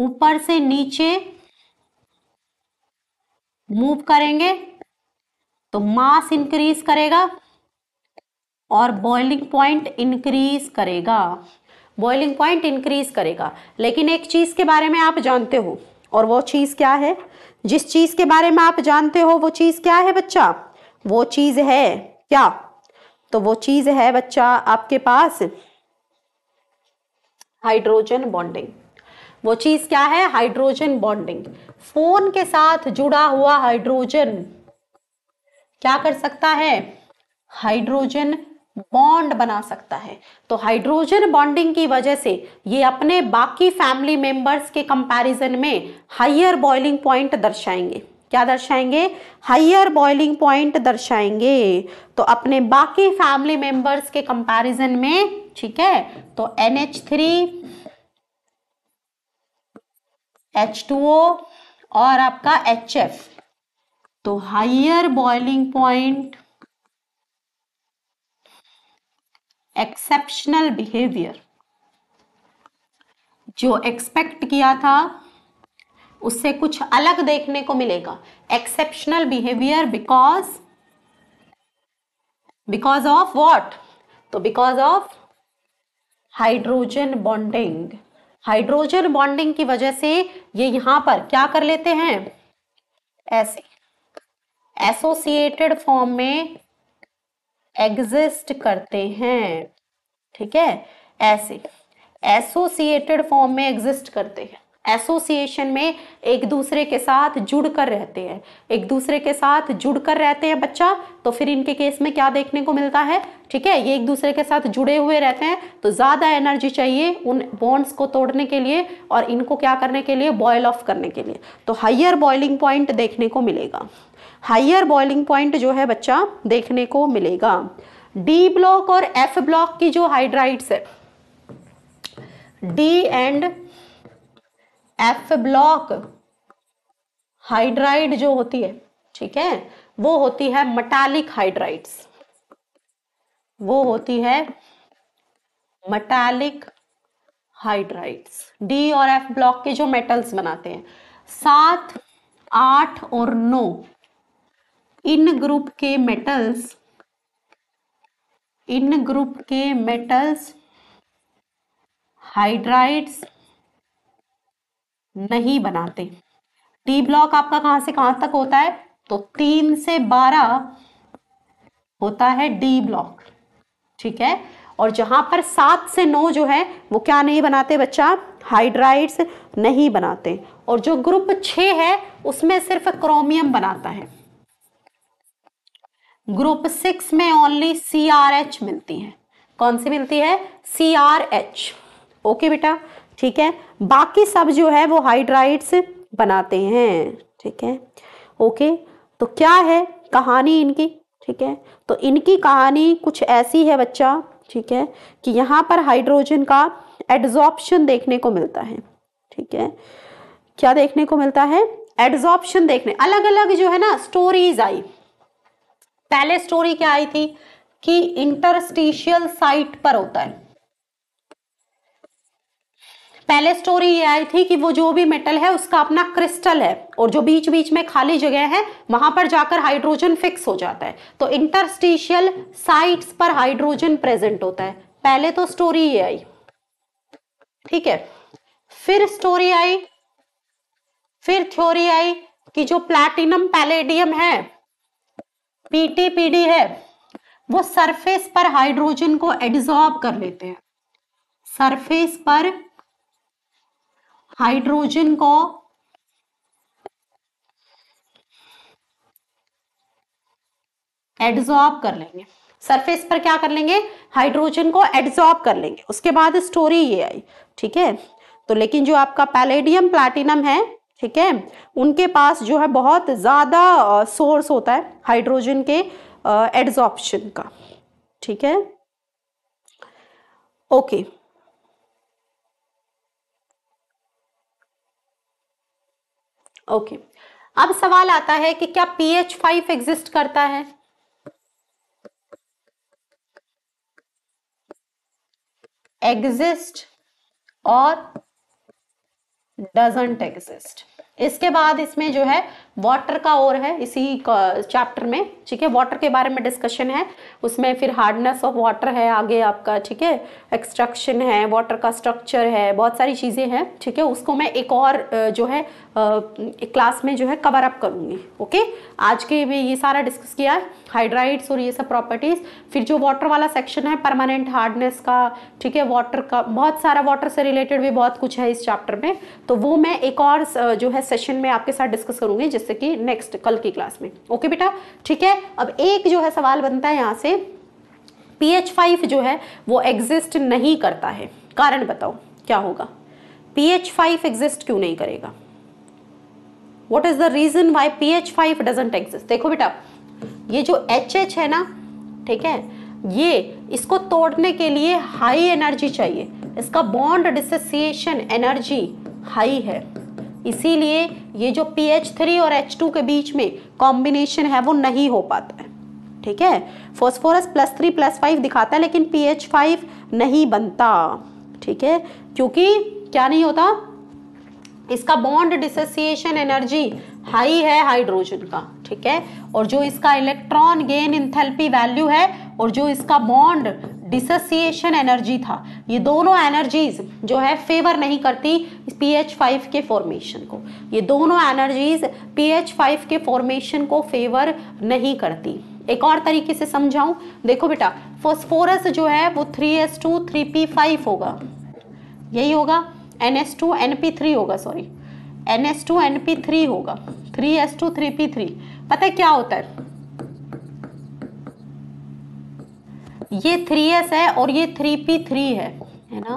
ऊपर से नीचे मूव करेंगे तो मास इंक्रीज करेगा और बॉइलिंग पॉइंट इंक्रीज करेगा बॉइलिंग पॉइंट इंक्रीज करेगा लेकिन एक चीज के बारे में आप जानते हो और वो चीज़ क्या है जिस चीज़ के बारे में आप जानते हो वो चीज़ क्या है बच्चा वो चीज़ है क्या तो वो चीज़ है बच्चा आपके पास हाइड्रोजन बॉन्डिंग वो चीज़ क्या है हाइड्रोजन बॉन्डिंग फोन के साथ जुड़ा हुआ हाइड्रोजन क्या कर सकता है हाइड्रोजन बॉन्ड बना सकता है तो हाइड्रोजन बॉन्डिंग की वजह से ये अपने बाकी फैमिली मेंबर्स के कंपैरिजन में हाइयर बॉइलिंग पॉइंट दर्शाएंगे क्या दर्शाएंगे हाइयर बॉइलिंग पॉइंट दर्शाएंगे तो अपने बाकी फैमिली मेंबर्स के कंपैरिजन में ठीक है तो N H three H two O और आपका एच एफ तो higher boiling point exceptional behaviour जो एक्सपेक्ट किया था उससे कुछ अलग देखने को मिलेगा exceptional behaviour because because of what तो because of hydrogen bonding hydrogen bonding की वजह से ये यहां पर क्या कर लेते हैं ऐसे एसोसिएटेड फॉर्म में एग्जिस्ट करते हैं ठीक है ऐसे एसोसिएटेड फॉर्म में एग्जिस्ट करते हैं एसोसिएशन में एक दूसरे के साथ जुड़ कर रहते हैं एक दूसरे के साथ जुड़ कर रहते हैं बच्चा तो फिर इनके केस में क्या देखने को मिलता है ठीक है ये एक दूसरे के साथ जुड़े हुए रहते हैं तो ज़्यादा एनर्जी चाहिए उन बॉन्ड्स को तोड़ने के लिए और इनको क्या करने के लिए बॉयल ऑफ करने के लिए तो हाइयर बॉइलिंग पॉइंट देखने को मिलेगा हाइयर बॉइलिंग पॉइंट जो है बच्चा देखने को मिलेगा डी ब्लॉक और एफ ब्लॉक की जो हाइड्राइड्स है D and F block hydride जो होती है ठीक है वो होती है मटालिक हाइड्राइड्स वो होती है मटालिक हाइड्राइड्स डी और एफ ब्लॉक के जो मेटल्स बनाते हैं सात आठ और नौ इन ग्रुप के मेटल्स इन ग्रुप के मेटल्स हाइड्राइड्स नहीं बनाते डी ब्लॉक आपका कहां से कहां तक होता है तो तीन से बारह होता है डी ब्लॉक ठीक है और जहां पर सात से नौ जो है वो क्या नहीं बनाते बच्चा हाइड्राइड्स नहीं बनाते और जो ग्रुप छ है उसमें सिर्फ क्रोमियम बनाता है ग्रुप सिक्स में ओनली सी आर एच मिलती है कौन सी मिलती है सी आर एच ओके बेटा ठीक है बाकी सब जो है वो हाइड्राइड्स बनाते हैं ठीक है ओके तो क्या है कहानी इनकी ठीक है तो इनकी कहानी कुछ ऐसी है बच्चा ठीक है कि यहाँ पर हाइड्रोजन का एड्जॉर्प्शन देखने को मिलता है ठीक है क्या देखने को मिलता है एड्जॉर्प्शन देखने अलग अलग जो है ना स्टोरीज आई पहले स्टोरी क्या आई थी कि इंटरस्टिशियल साइट पर होता है पहले स्टोरी ये आई थी कि वो जो भी मेटल है उसका अपना क्रिस्टल है और जो बीच बीच में खाली जगह है वहां पर जाकर हाइड्रोजन फिक्स हो जाता है तो इंटरस्टिशियल साइट्स पर हाइड्रोजन प्रेजेंट होता है पहले तो स्टोरी ये आई ठीक है फिर स्टोरी आई फिर थ्योरी आई कि जो प्लैटिनम पैलेडियम है पीटीपीडी है वो सरफेस पर हाइड्रोजन को एडिजॉर्ब कर लेते हैं सरफेस पर हाइड्रोजन को एडजॉर्ब कर लेंगे सरफेस पर क्या कर लेंगे हाइड्रोजन को एडजॉर्ब कर लेंगे उसके बाद स्टोरी ये आई ठीक है तो लेकिन जो आपका पैलेडियम प्लैटिनम है ठीक है उनके पास जो है बहुत ज़्यादा सोर्स होता है हाइड्रोजन के एड्जॉप्शन का ठीक है ओके ओके अब सवाल आता है कि क्या पीएच फाइव एग्जिस्ट करता है एग्जिस्ट और डजेंट एग्जिस्ट इसके बाद इसमें जो है वाटर का और है इसी चैप्टर में ठीक है वाटर के बारे में डिस्कशन है उसमें फिर हार्डनेस ऑफ वाटर है आगे आपका ठीक है एक्सट्रक्शन है वाटर का स्ट्रक्चर है बहुत सारी चीज़ें हैं ठीक है उसको मैं एक और जो है एक क्लास में जो है कवर अप करूँगी ओके आज के में ये सारा डिस्कस किया है हाइड्राइड्स और ये सब प्रॉपर्टीज़ फिर जो वाटर वाला सेक्शन है परमानेंट हार्डनेस का ठीक है वाटर का बहुत सारा वाटर से रिलेटेड भी बहुत कुछ है इस चैप्टर में तो वो मैं एक और जो है सेशन में आपके साथ डिस्कस करूँगी जिस जिससे कि नेक्स्ट कल की क्लास में ओके बेटा ठीक है अब एक जो है सवाल बनता है यहाँ से पी एच फाइव जो है वो एग्जिस्ट नहीं करता है कारण बताओ क्या होगा पी एच फाइव एग्जिस्ट क्यों नहीं करेगा what is the reason why P H five doesn't exist देखो बेटा ये जो एच एच है ना ठीक है ये इसको तोड़ने के लिए हाई एनर्जी चाहिए इसका बॉन्ड डिसोसिएशन एनर्जी हाई है इसीलिए ये जो पी एच थ्री और एच टू के बीच में कॉम्बिनेशन है वो नहीं हो पाता है ठीक है phosphorus plus three plus five दिखाता है लेकिन पी एच फाइव नहीं बनता ठीक है क्योंकि क्या नहीं होता इसका बॉन्ड डिसोसिएशन एनर्जी हाई है हाइड्रोजन का ठीक है और जो इसका इलेक्ट्रॉन गेन इंथेल्पी वैल्यू है और जो इसका बॉन्ड डिसोसिएशन एनर्जी था ये दोनों एनर्जीज जो है फेवर नहीं करती पी एच फाइव के फॉर्मेशन को ये दोनों एनर्जीज पी एच फाइव के फॉर्मेशन को फेवर नहीं करती एक और तरीके से समझाऊं देखो बेटा फॉस्फोरस जो है वो three S two three P five होगा यही होगा N S two N P three होगा sorry N S two N P three होगा three S two three P three पता है क्या होता है ये थ्री एस है और ये थ्री पी थ्री है है ना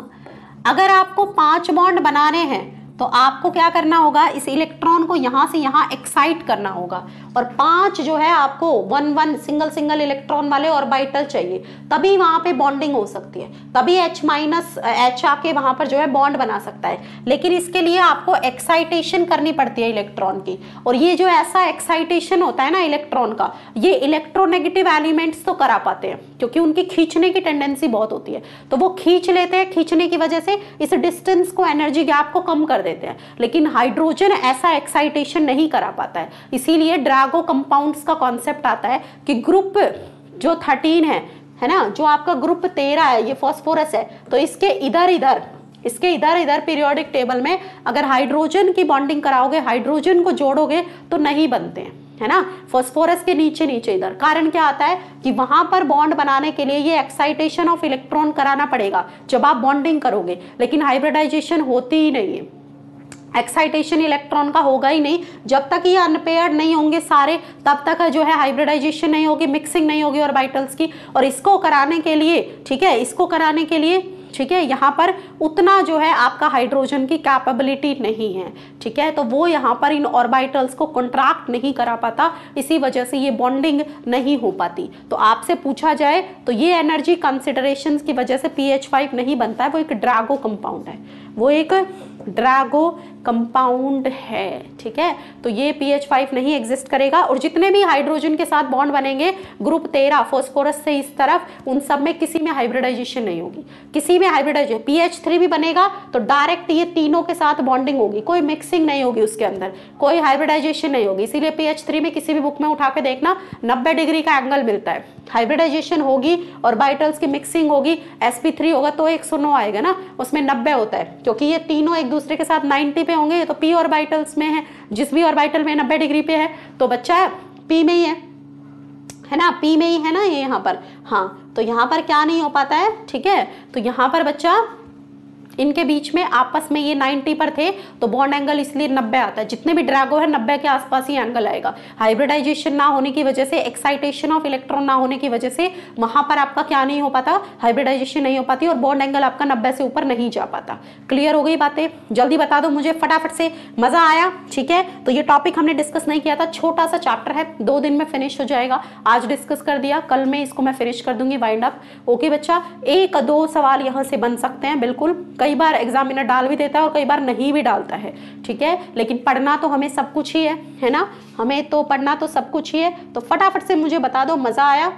अगर आपको पांच बॉन्ड बनाने हैं तो आपको क्या करना होगा इस इलेक्ट्रॉन को यहाँ से यहाँ एक्साइट करना होगा और पांच जो है आपको one one single single electron वाले ऑर्बिटल चाहिए तभी वहां पे बॉन्डिंग हो सकती है तभी H माइनस एच आके वहां पर जो है बॉन्ड बना सकता है लेकिन इसके लिए आपको एक्साइटेशन करनी पड़ती है इलेक्ट्रॉन की और ये जो ऐसा एक्साइटेशन होता है ना इलेक्ट्रॉन का ये इलेक्ट्रोनेगेटिव एलिमेंट्स तो करा पाते हैं क्योंकि उनकी खींचने की टेंडेंसी बहुत होती है तो वो खींच लेते हैं खींचने की वजह से इस डिस्टेंस को एनर्जी गैप को कम कर देते हैं लेकिन हाइड्रोजन ऐसा एक्साइटेशन नहीं करा पाता है इसीलिए ड्रैगो कंपाउंड्स का कॉन्सेप्ट आता है कि ग्रुप जो थर्टीन है है ना जो आपका ग्रुप तेरह है ये फॉस्फोरस है तो इसके इधर इधर इसके इधर इधर पीरियोडिक टेबल में अगर हाइड्रोजन की बॉन्डिंग कराओगे हाइड्रोजन को जोड़ोगे तो नहीं बनते हैं है ना फॉस्फोरस के नीचे नीचे इधर कारण क्या आता है कि वहां पर बॉन्ड बनाने के लिए ये एक्साइटेशन ऑफ इलेक्ट्रॉन कराना पड़ेगा जब आप बॉन्डिंग करोगे लेकिन हाइब्रिडाइजेशन होती ही नहीं है एक्साइटेशन इलेक्ट्रॉन का होगा ही नहीं जब तक ये अनपेयर्ड नहीं होंगे सारे तब तक जो है हाइब्रिडाइजेशन नहीं होगी मिक्सिंग नहीं होगी ऑर्बिटल्स की और इसको कराने के लिए ठीक है इसको कराने के लिए ठीक है यहाँ पर उतना जो है आपका हाइड्रोजन की कैपेबिलिटी नहीं है ठीक है तो वो यहाँ पर इन ऑर्बिटल्स को कॉन्ट्रैक्ट नहीं करा पाता इसी वजह से ये बॉन्डिंग नहीं हो पाती तो आपसे पूछा जाए तो ये एनर्जी कंसिडरेशन की वजह से पी एच फाइव नहीं बनता है वो एक ड्रैगो कंपाउंड है वो एक ड्रैगो कंपाउंड है ठीक है तो ये पी एच फाइव नहीं एग्जिस्ट करेगा और जितने भी हाइड्रोजन के साथ बॉन्ड बनेंगे ग्रुप तेरह फोस्फोरस से इस तरफ उन सब में किसी में हाइब्रिडाइजेशन नहीं होगी किसी में हाइब्रिडाइजेशन पी एच थ्री भी बनेगा तो डायरेक्ट ये तीनों के साथ बॉन्डिंग होगी कोई मिक्सिंग नहीं होगी उसके अंदर कोई हाइब्रिडाइजेशन नहीं होगी इसीलिए पी एच थ्री में किसी भी बुक में उठा के देखना नब्बे डिग्री का एंगल मिलता है हाइब्रिडाइजेशन होगी और बाइटल्स की मिक्सिंग होगी एस थ्री होगा तो एक सौ आएगा ना उसमें नब्बे होता है क्योंकि ये तीनों एक दूसरे के साथ नाइन्टी पे होंगे तो पी और बाइटल्स में है जिस भी और बाइटल में नब्बे डिग्री पे है तो बच्चा पी में ही है है ना पी में ही है ना ये यहाँ पर हाँ तो यहाँ पर क्या नहीं हो पाता है ठीक है तो यहाँ पर बच्चा इनके बीच में आपस में ये 90 पर थे तो बॉन्ड एंगल इसलिए 90 आता है जितने भी ड्रैगो है 90 के आसपास ही एंगल आएगा हाइब्रिडाइजेशन ना होने की वजह से एक्साइटेशन ऑफ इलेक्ट्रॉन ना होने की वजह से वहां पर आपका क्या नहीं हो पाता हाइब्रिडाइजेशन नहीं हो पाती और बॉन्ड एंगल आपका नब्बे से ऊपर नहीं जा पाता क्लियर हो गई बातें जल्दी बता दो मुझे फटाफट से मज़ा आया ठीक है तो ये टॉपिक हमने डिस्कस नहीं किया था छोटा सा चैप्टर है दो दिन में फिनिश हो जाएगा आज डिस्कस कर दिया कल में इसको मैं फिनिश कर दूंगी वाइंड अप ओके बच्चा एक दो सवाल यहां से बन सकते हैं बिल्कुल कई कई बार एग्जामिनर डाल भी देता है और कई बार नहीं भी डालता है ठीक है लेकिन पढ़ना तो हमें सब कुछ ही है है ना हमें तो पढ़ना तो सब कुछ ही है तो फटाफट से मुझे बता दो मज़ा आया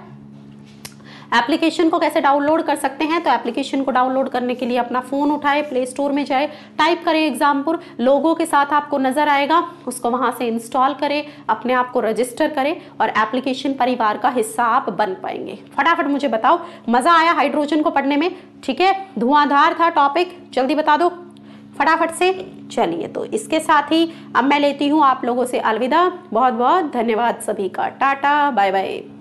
एप्लीकेशन को कैसे डाउनलोड कर सकते हैं तो एप्लीकेशन को डाउनलोड करने के लिए अपना फ़ोन उठाए प्ले स्टोर में जाए टाइप करें एग्जामपुर लोगों के साथ आपको नज़र आएगा उसको वहाँ से इंस्टॉल करें अपने आप को रजिस्टर करें और एप्लीकेशन परिवार का हिस्सा आप बन पाएंगे फटाफट मुझे बताओ मज़ा आया हाइड्रोजन को पढ़ने में ठीक है धुआंधार था टॉपिक जल्दी बता दो फटाफट से चलिए तो इसके साथ ही अब मैं लेती हूँ आप लोगों से अलविदा बहुत बहुत धन्यवाद सभी का टाटा बाय बाय